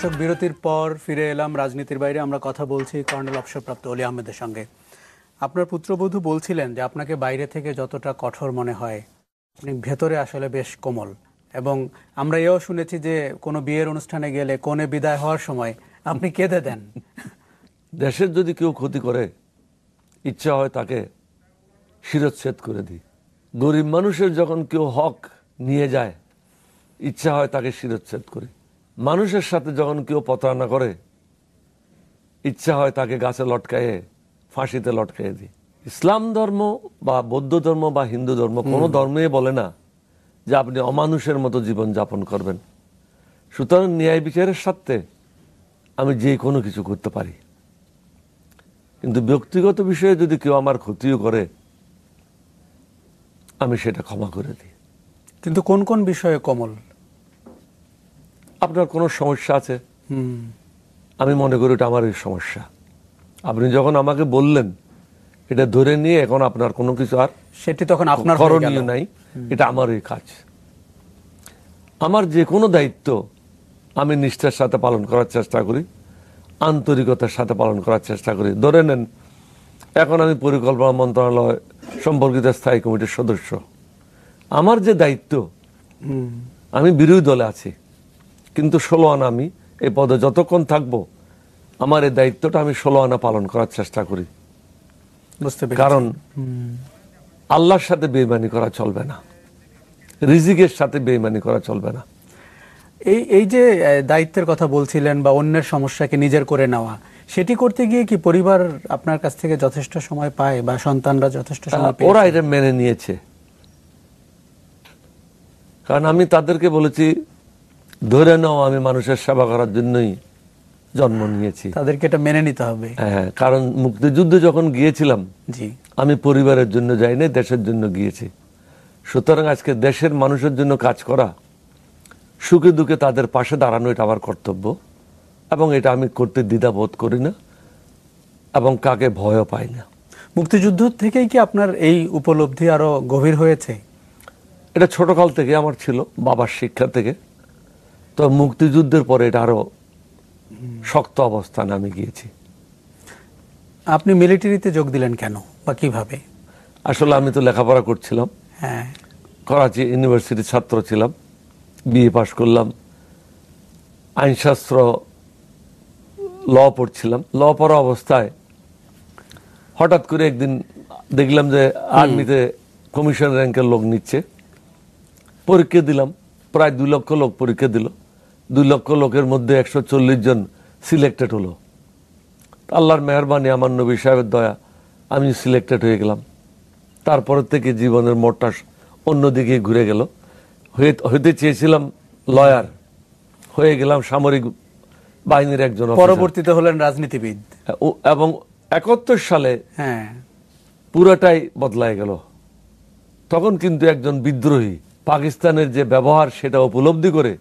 দর্শক বিরতির পর ফিরে এলাম রাজনীতির বাইরে আমরা কথা বলছি কর্নেল অবসরপ্রাপ্ত অলি আহমেদের সঙ্গে আপনার পুত্রবধূ বলছিলেন যে আপনাকে বাইরে থেকে যতটা কঠোর মনে হয় আপনি ভেতরে আসলে বেশ কোমল এবং আমরা এও শুনেছি যে কোনো বিয়ের অনুষ্ঠানে গেলে কোনে বিদায় হওয়ার সময় আপনি কেঁদে দেন দেশের যদি কেউ ক্ষতি করে ইচ্ছা হয় তাকে শিরচ্ছেদ করে দিই গরিব মানুষের যখন কেউ হক নিয়ে যায় ইচ্ছা হয় তাকে শিরচ্ছেদ করি মানুষের সাথে যখন কেউ প্রতারণা করে ইচ্ছা হয় তাকে গাছে লটকায়ে ফাঁসিতে লটকাইয়ে দিই ইসলাম ধর্ম বা বৌদ্ধ ধর্ম বা হিন্দু ধর্ম কোনো ধর্মই বলে না যে আপনি অমানুষের মতো জীবন যাপন করবেন সুতরাং ন্যায় বিচারের স্বার্থে আমি যে কোনো কিছু করতে পারি কিন্তু ব্যক্তিগত বিষয়ে যদি কেউ আমার ক্ষতিও করে আমি সেটা ক্ষমা করে দিই কিন্তু কোন কোন বিষয়ে কমল আপনার কোনো সমস্যা আছে আমি মনে করি এটা আমার সমস্যা আপনি যখন আমাকে বললেন এটা ধরে নিয়ে এখন আপনার কোনো কিছু আর সেটি তখন আপনার করণীয় নাই এটা আমারই কাজ আমার যে কোনো দায়িত্ব আমি নিষ্ঠার সাথে পালন করার চেষ্টা করি আন্তরিকতার সাথে পালন করার চেষ্টা করি ধরে নেন এখন আমি পরিকল্পনা মন্ত্রণালয় সম্পর্কিত স্থায়ী কমিটির সদস্য আমার যে দায়িত্ব আমি বিরোধী দলে আছি কিন্তু ষোলো আনা আমি এই পদে যতক্ষণ থাকব আমার এই দায়িত্বটা আমি ষোলো আনা পালন করার চেষ্টা করি বুঝতে কারণ আল্লাহর সাথে বেইমানি করা চলবে না রিজিকের সাথে বেইমানি করা চলবে না এই এই যে দায়িত্বের কথা বলছিলেন বা অন্যের সমস্যাকে নিজের করে নেওয়া সেটি করতে গিয়ে কি পরিবার আপনার কাছ থেকে যথেষ্ট সময় পায় বা সন্তানরা যথেষ্ট হ্যাঁ, সময় ওরা এটা মেনে নিয়েছে কারণ আমি তাদেরকে বলেছি ধরে নাও আমি মানুষের সেবা করার জন্যই জন্ম নিয়েছি তাদেরকে এটা মেনে নিতে হবে হ্যাঁ, হ্যাঁ কারণ মুক্তিযুদ্ধ যখন গিয়েছিলাম জি আমি পরিবারের জন্য যাইনি দেশের জন্য গিয়েছি সুতরাং আজকে দেশের মানুষের জন্য কাজ করা সুখে দুঃখে তাদের পাশে দাঁড়ানো এটা আমার কর্তব্য এবং এটা আমি করতে দ্বিধাবোধ করি না এবং কাকে ভয়ও পাই না মুক্তিযুদ্ধ থেকেই কি আপনার এই উপলব্ধি আরো গভীর হয়েছে এটা ছোটকাল থেকে আমার ছিল বাবার শিক্ষা থেকে তো মুক্তিযুদ্ধের পরে এটা আরো শক্ত অবস্থান আমি গিয়েছি আপনি মিলিটারিতে যোগ দিলেন কেন বা কিভাবে আসলে আমি তো লেখাপড়া করছিলাম হ্যাঁ করাচি ইউনিভার্সিটির ছাত্র ছিলাম বিএ পাশ করলাম আইনশাস্ত্র ল পড়ছিলাম ল পড়া অবস্থায় হঠাৎ করে একদিন দেখলাম যে আর্মিতে কমিশন র্যাঙ্কের লোক নিচ্ছে পরীক্ষা দিলাম প্রায় দুই লক্ষ লোক পরীক্ষা দিল দুই লক্ষ লোকের মধ্যে একশো চল্লিশ জন সিলেক্টেড হলো আল্লাহর মেহরবানি আমার নবী সাহেবের দয়া আমি সিলেক্টেড হয়ে গেলাম তারপর থেকে জীবনের মোটটা অন্যদিকে ঘুরে গেল হয়ে হইতে চেয়েছিলাম লয়ার হয়ে গেলাম সামরিক বাহিনীর একজন পরবর্তীতে হলেন রাজনীতিবিদ হ্যাঁ, এবং একাত্তর সালে হ্যাঁ পুরাটাই বদলায় গেল তখন কিন্তু একজন বিদ্রোহী পাকিস্তানের যে ব্যবহার সেটা উপলব্ধি করে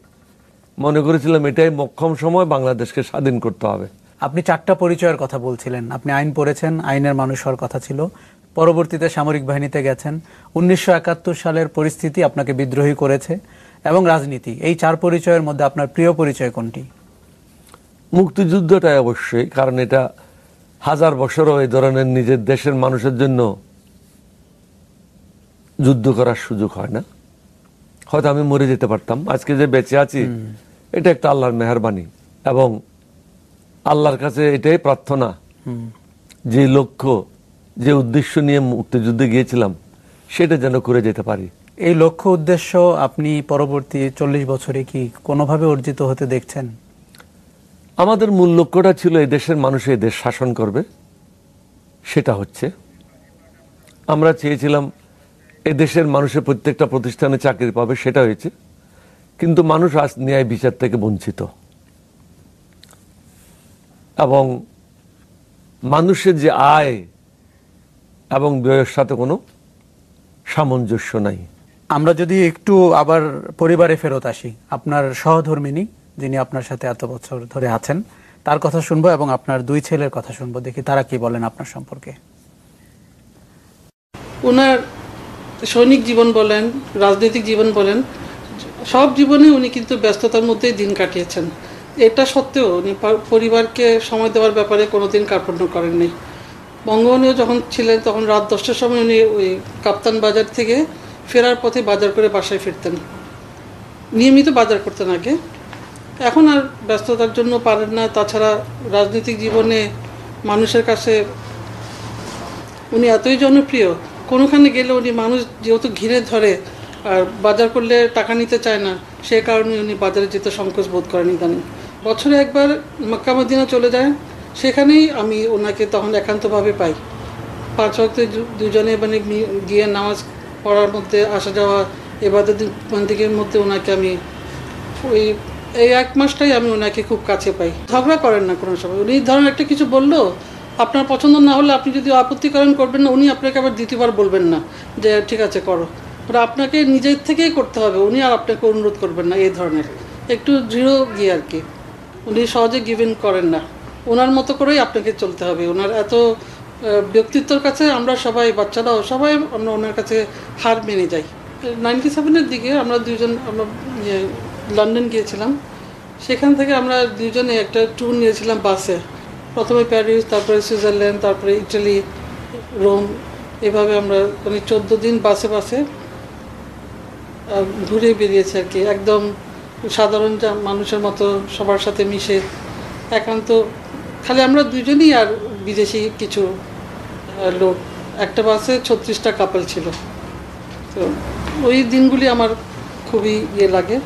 মনে করেছিলাম এটাই মক্ষম সময় বাংলাদেশকে স্বাধীন করতে হবে আপনি চারটা পরিচয়ের কথা বলছিলেন আপনি আইন পড়েছেন আইনের মানুষ হওয়ার কথা ছিল পরবর্তীতে সামরিক বাহিনীতে গেছেন উনিশশো সালের পরিস্থিতি আপনাকে বিদ্রোহী করেছে এবং রাজনীতি এই চার পরিচয়ের মধ্যে আপনার প্রিয় পরিচয় কোনটি মুক্তিযুদ্ধটাই অবশ্যই কারণ এটা হাজার বছরও এই ধরনের নিজের দেশের মানুষের জন্য যুদ্ধ করার সুযোগ হয় না হয়তো আমি মরে যেতে পারতাম আজকে যে বেঁচে আছি এটা একটা আল্লাহর মেহরবানি এবং আল্লাহর কাছে এটাই প্রার্থনা যে লক্ষ্য যে উদ্দেশ্য নিয়ে মুক্তিযুদ্ধে গিয়েছিলাম সেটা যেন করে যেতে পারি এই লক্ষ্য উদ্দেশ্য আপনি পরবর্তী চল্লিশ বছরে কি কোনোভাবে অর্জিত হতে দেখছেন আমাদের মূল লক্ষ্যটা ছিল এই দেশের মানুষ এই দেশ শাসন করবে সেটা হচ্ছে আমরা চেয়েছিলাম এ দেশের মানুষের প্রত্যেকটা প্রতিষ্ঠানে চাকরি পাবে সেটা হয়েছে কিন্তু মানুষ আজ ন্যায় বিচার থেকে বঞ্চিত এবং মানুষের যে আয় এবং ব্যয়ের সাথে কোনো সামঞ্জস্য নাই আমরা যদি একটু আবার পরিবারে ফেরত আসি আপনার সহধর্মিনী যিনি আপনার সাথে এত বছর ধরে আছেন তার কথা শুনবো এবং আপনার দুই ছেলের কথা শুনবো দেখি তারা কি বলেন আপনার সম্পর্কে ওনার সৈনিক জীবন বলেন রাজনৈতিক জীবন বলেন সব জীবনে উনি কিন্তু ব্যস্ততার মধ্যেই দিন কাটিয়েছেন এটা সত্ত্বেও উনি পরিবারকে সময় দেওয়ার ব্যাপারে কোনো দিন কার্পণ্য করেননি বঙ্গবন্ধু যখন ছিলেন তখন রাত দশটার সময় উনি ওই কাপ্তান বাজার থেকে ফেরার পথে বাজার করে বাসায় ফিরতেন নিয়মিত বাজার করতেন আগে এখন আর ব্যস্ততার জন্য পারেন না তাছাড়া রাজনৈতিক জীবনে মানুষের কাছে উনি এতই জনপ্রিয় কোনোখানে গেলে উনি মানুষ যেহেতু ঘিরে ধরে আর বাজার করলে টাকা নিতে চায় না সে কারণে উনি বাজারে যেতে সংকোচ বোধ করেন ইদানিং বছরে একবার মক্কা মদিনা চলে যায় সেখানেই আমি ওনাকে তখন একান্তভাবে পাই পাঁচ ওয়াক্ত দুজনে মানে গিয়ে নামাজ পড়ার মধ্যে আসা যাওয়া এবাদত দিকের মধ্যে ওনাকে আমি ওই এই এক মাসটাই আমি ওনাকে খুব কাছে পাই ঝগড়া করেন না কোনো সময় উনি ধরেন একটা কিছু বললো আপনার পছন্দ না হলে আপনি যদি আপত্তিকরণ করবেন না উনি আপনাকে আবার দ্বিতীয়বার বলবেন না যে ঠিক আছে করো মানে আপনাকে নিজের থেকেই করতে হবে উনি আর আপনাকে অনুরোধ করবেন না এই ধরনের একটু দৃঢ় গিয়ে আর কি উনি সহজে গিভেন করেন না ওনার মতো করেই আপনাকে চলতে হবে ওনার এত ব্যক্তিত্বর কাছে আমরা সবাই বাচ্চারাও সবাই আমরা ওনার কাছে হার মেনে যাই নাইনটি সেভেনের দিকে আমরা দুজন আমরা ইয়ে, লন্ডন গিয়েছিলাম সেখান থেকে আমরা দুজনে একটা ট্যুর নিয়েছিলাম বাসে প্রথমে প্যারিস তারপরে সুইজারল্যান্ড তারপরে ইটালি রোম এভাবে আমরা মানে চোদ্দো দিন বাসে বাসে ঘুরে বেরিয়েছে আর কি একদম সাধারণ মানুষের মতো সবার সাথে মিশে একান্ত খালি আমরা দুজনেই আর বিদেশি কিছু লোক একটা বাসে ছত্রিশটা কাপল ছিল তো ওই দিনগুলি আমার খুবই ইয়ে লাগে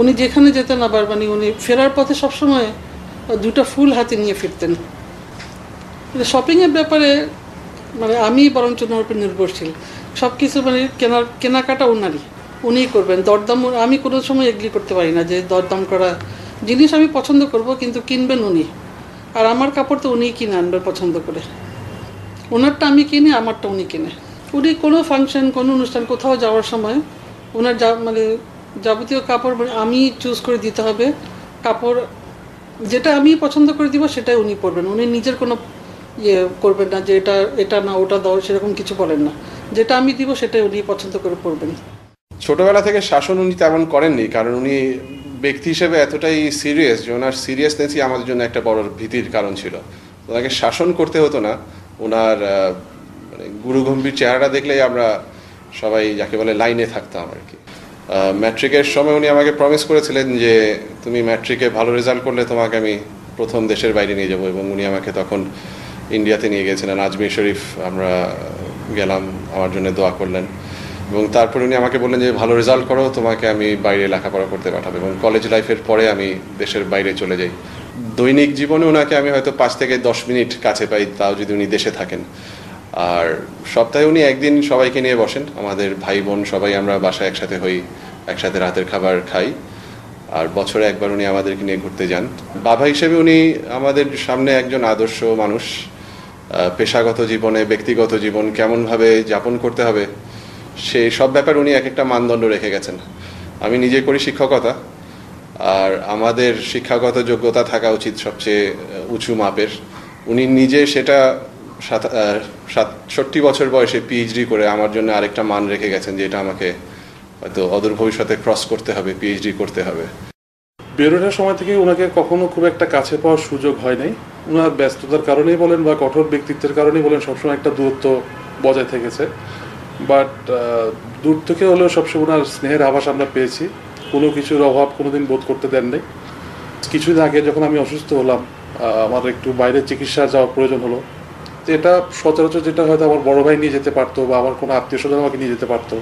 উনি যেখানে যেতেন আবার মানে উনি ফেরার পথে সবসময় দুটো ফুল হাতে নিয়ে ফিরতেন শপিংয়ের মানে ব্যাপারে মানে আমি বরঞ্চ ওনার নির্ভরশীল সব কিছু মানে কেনার কেনাকাটা ওনারই উনিই করবেন দরদাম আমি কোনো সময় এগ্রি করতে পারি না যে দরদাম করা জিনিস আমি পছন্দ করব কিন্তু কিনবেন উনি আর আমার কাপড় তো উনিই কিনে আনবেন পছন্দ করে ওনারটা আমি কিনি আমারটা উনি কিনে উনি কোনো ফাংশন কোনো অনুষ্ঠান কোথাও যাওয়ার সময় ওনার যা মানে যাবতীয় কাপড় আমি চুজ করে দিতে হবে কাপড় যেটা আমি পছন্দ করে দিব সেটাই উনি পরবেন উনি নিজের কোনো ইয়ে করবেন না যে এটা এটা না ওটা দাও সেরকম কিছু বলেন না যেটা আমি দিব সেটাই উনি পছন্দ করে পরবেন ছোটবেলা থেকে শাসন উনি তেমন করেননি কারণ উনি ব্যক্তি হিসেবে এতটাই সিরিয়াস যে ওনার সিরিয়াসনেসই আমাদের জন্য একটা বড় ভীতির কারণ ছিল ওনাকে শাসন করতে হতো না ওনার মানে গুরুগম্ভীর চেহারা দেখলেই আমরা সবাই যাকে বলে লাইনে থাকতাম আর কি ম্যাট্রিকের সময় উনি আমাকে প্রমিস করেছিলেন যে তুমি ম্যাট্রিকে ভালো রেজাল্ট করলে তোমাকে আমি প্রথম দেশের বাইরে নিয়ে যাবো এবং উনি আমাকে তখন ইন্ডিয়াতে নিয়ে গেছিলেন আজমির শরীফ আমরা গেলাম আমার জন্য দোয়া করলেন এবং তারপরে উনি আমাকে বললেন যে ভালো রেজাল্ট করো তোমাকে আমি বাইরে লেখাপড়া করতে পাঠাবো এবং কলেজ লাইফের পরে আমি দেশের বাইরে চলে যাই দৈনিক জীবনে ওনাকে আমি হয়তো পাঁচ থেকে দশ মিনিট কাছে পাই তাও যদি উনি দেশে থাকেন আর সপ্তাহে উনি একদিন সবাইকে নিয়ে বসেন আমাদের ভাই বোন সবাই আমরা বাসায় একসাথে হই একসাথে রাতের খাবার খাই আর বছরে একবার উনি আমাদেরকে নিয়ে ঘুরতে যান বাবা হিসেবে উনি আমাদের সামনে একজন আদর্শ মানুষ পেশাগত জীবনে ব্যক্তিগত জীবন কেমনভাবে যাপন করতে হবে সে সব ব্যাপার উনি এক একটা মানদণ্ড রেখে গেছেন আমি নিজে করি শিক্ষকতা আর আমাদের শিক্ষাগত যোগ্যতা থাকা উচিত সবচেয়ে উঁচু মাপের উনি নিজে সেটা সাতষট্টি বছর বয়সে পিএইচডি করে আমার জন্য আরেকটা মান রেখে গেছেন যে এটা আমাকে হয়তো অদূর ভবিষ্যতে ক্রস করতে হবে পিএইচডি করতে হবে বেরোনোর সময় থেকে ওনাকে কখনো খুব একটা কাছে পাওয়ার সুযোগ হয় নাই ওনার ব্যস্ততার কারণেই বলেন বা কঠোর ব্যক্তিত্বের কারণেই বলেন সবসময় একটা দূরত্ব বজায় থেকেছে বাট uh, দূর থেকে হলেও সবসময় ওনার স্নেহের আভাস আমরা পেয়েছি কোনো কিছুর অভাব কোনোদিন বোধ করতে দেন নাই কিছুদিন আগে যখন আমি অসুস্থ হলাম আমার একটু বাইরে চিকিৎসা যাওয়ার প্রয়োজন হলো এটা সচরাচর যেটা হয়তো আমার বড় ভাই নিয়ে যেতে পারতো বা আমার কোনো আত্মীয় স্বজন আমাকে নিয়ে যেতে পারতো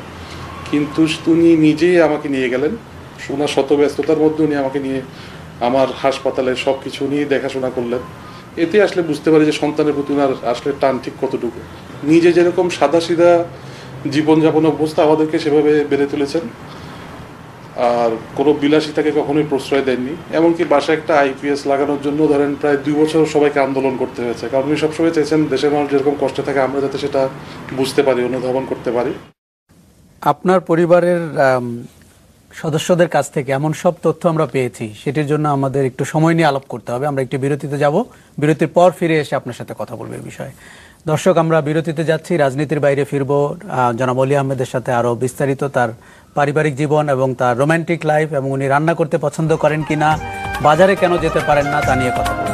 কিন্তু উনি নিজেই আমাকে নিয়ে গেলেন ওনার শত ব্যস্ততার মধ্যে উনি আমাকে নিয়ে আমার হাসপাতালে সব কিছু নিয়ে দেখাশোনা করলেন এতে আসলে বুঝতে পারি যে সন্তানের প্রতি ওনার আসলে টান ঠিক কতটুকু নিজে যেরকম সাদা সিধা জীবনযাপন অভ্যস্ত আমাদেরকে সেভাবে বেড়ে তুলেছেন আর কোনো বিলাসিতাকে কখনোই প্রশ্রয় দেননি এমনকি বাসায় একটা আইপিএস লাগানোর জন্য ধরেন প্রায় দুই বছর সবাইকে আন্দোলন করতে হয়েছে কারণ উনি সবসময় চেয়েছেন দেশের মানুষ যেরকম কষ্টে থাকে আমরা যাতে সেটা বুঝতে পারি অনুধাবন করতে পারি আপনার পরিবারের সদস্যদের কাছ থেকে এমন সব তথ্য আমরা পেয়েছি সেটির জন্য আমাদের একটু সময় নিয়ে আলাপ করতে হবে আমরা একটু বিরতিতে যাব বিরতির পর ফিরে এসে আপনার সাথে কথা বলবো এই বিষয়ে দর্শক আমরা বিরতিতে যাচ্ছি রাজনীতির বাইরে ফিরব জনাব অলি আহমেদের সাথে আরও বিস্তারিত তার পারিবারিক জীবন এবং তার রোম্যান্টিক লাইফ এবং উনি রান্না করতে পছন্দ করেন কিনা বাজারে কেন যেতে পারেন না তা নিয়ে কথা বলব